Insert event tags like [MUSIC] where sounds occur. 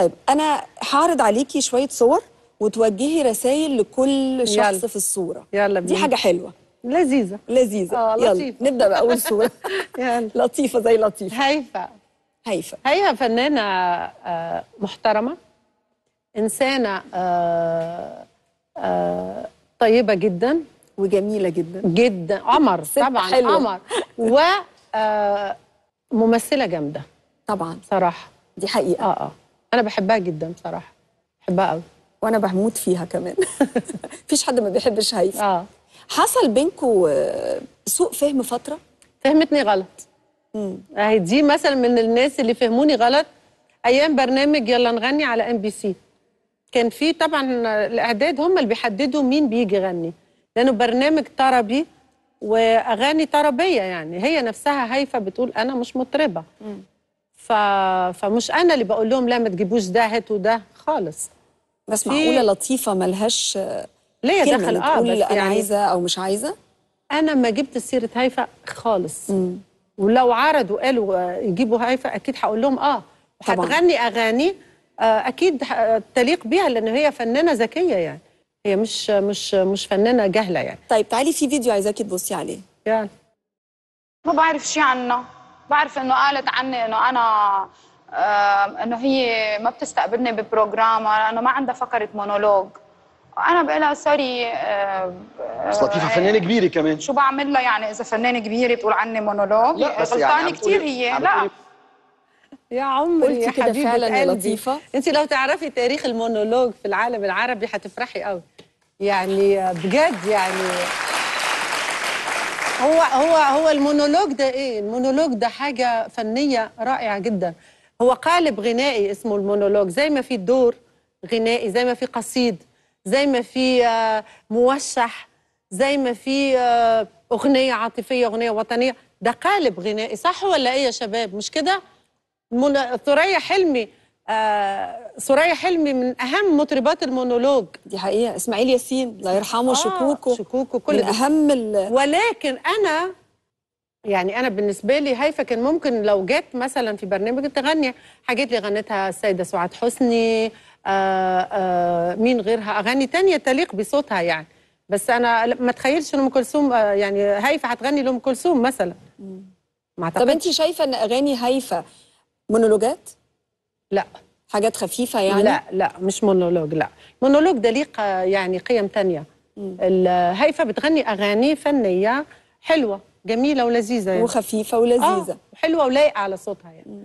طيب انا هعرض عليكي شويه صور وتوجهي رسائل لكل شخص يلا. في الصوره يلا بينا. دي حاجه حلوه لذيذه لذيذه آه يلا نبدا باول صوره [LAUGHS] يلا لطيفه زي لطيفه هيفا هيفا هيفا فنانه آه، محترمه انسانه آه، آه، طيبه جدا وجميله جدا جدا قمر طبعا قمر و ممثله جامده طبعا صراحه دي حقيقه اه اه انا بحبها جدا بصراحه بحبها قوي وانا بموت فيها كمان [LAUGHS] مفيش حد ما بيحبش هيفا اه حصل بينكو آه، سوء فهم فتره فهمتني غلط اهي دي مثلا من الناس اللي فهموني غلط ايام برنامج يلا نغني على ام بي سي كان في طبعا الاعداد هم اللي بيحددوا مين بيجي يغني لانه برنامج طربي واغاني طربيه يعني هي نفسها هيفا بتقول انا مش مطربه ف... فمش انا اللي بقول لهم لا ما تجيبوش ده هات وده خالص بس معقوله لطيفه ملهاش ليه دخل اه بس انا يعني عايزه او مش عايزه انا ما جبت سيره هيفا خالص م. ولو عرضوا قالوا آه، يجيبوا هيفا اكيد هقول لهم اه هتغني اغاني آه، اكيد تليق بيها لان هي فنانه ذكيه يعني هي مش مش مش فنانه جهله يعني طيب تعالي في فيديو عايزاكي تبصي عليه يلا ما بعرف شيء عنها بعرف انه قالت عني انه انا آه انه هي ما بتستقبلني ببروجرامها لانه ما عندها فقره مونولوج انا بقول لها سوري آه بس لطيفه آه، فنانه كبيره كمان شو بعمل لها يعني اذا فنانه كبيره بتقول عني مونولوج لا بس يعني غلطانه يعني كثير هي لا يا عمري يا حبيبه فعلا لطيفه انت لو تعرفي تاريخ المونولوج في العالم العربي حتفرحي قوي يعني بجد يعني هو هو هو المونولوج ده ايه؟ المونولوج ده حاجه فنيه رائعه جدا. هو قالب غنائي اسمه المونولوج، زي ما في دور غنائي، زي ما في قصيد، زي ما في آه، موشح، زي ما في آه، اغنيه عاطفيه، اغنيه وطنيه، ده قالب غنائي، صح ولا ايه يا شباب؟ مش كده؟ ثريا حلمي آه سوريا حلمي من اهم مطربات المونولوج دي حقيقه اسماعيل ياسين الله يرحمه آه شكوكو شكوكو كل من اهم ال... ولكن انا يعني انا بالنسبه لي هيفا كان ممكن لو جت مثلا في برنامج تغني حاجات اللي غنتها السيده سعاد حسني آآ آه، آآ آه، مين غيرها اغاني تانية تليق بصوتها يعني بس انا ما اتخيلش ان ام كلثوم آه، يعني هيفا هتغني لام كلثوم مثلا ما طب انت شايفه ان اغاني هيفا مونولوجات لا حاجات خفيفه يعني لا لا مش مونولوج لا مونولوج ده ليه يعني قيم ثانيه هيفا بتغني اغاني فنيه حلوه جميله ولذيذه يعني. وخفيفه ولذيذه آه حلوه ولايقه على صوتها يعني م.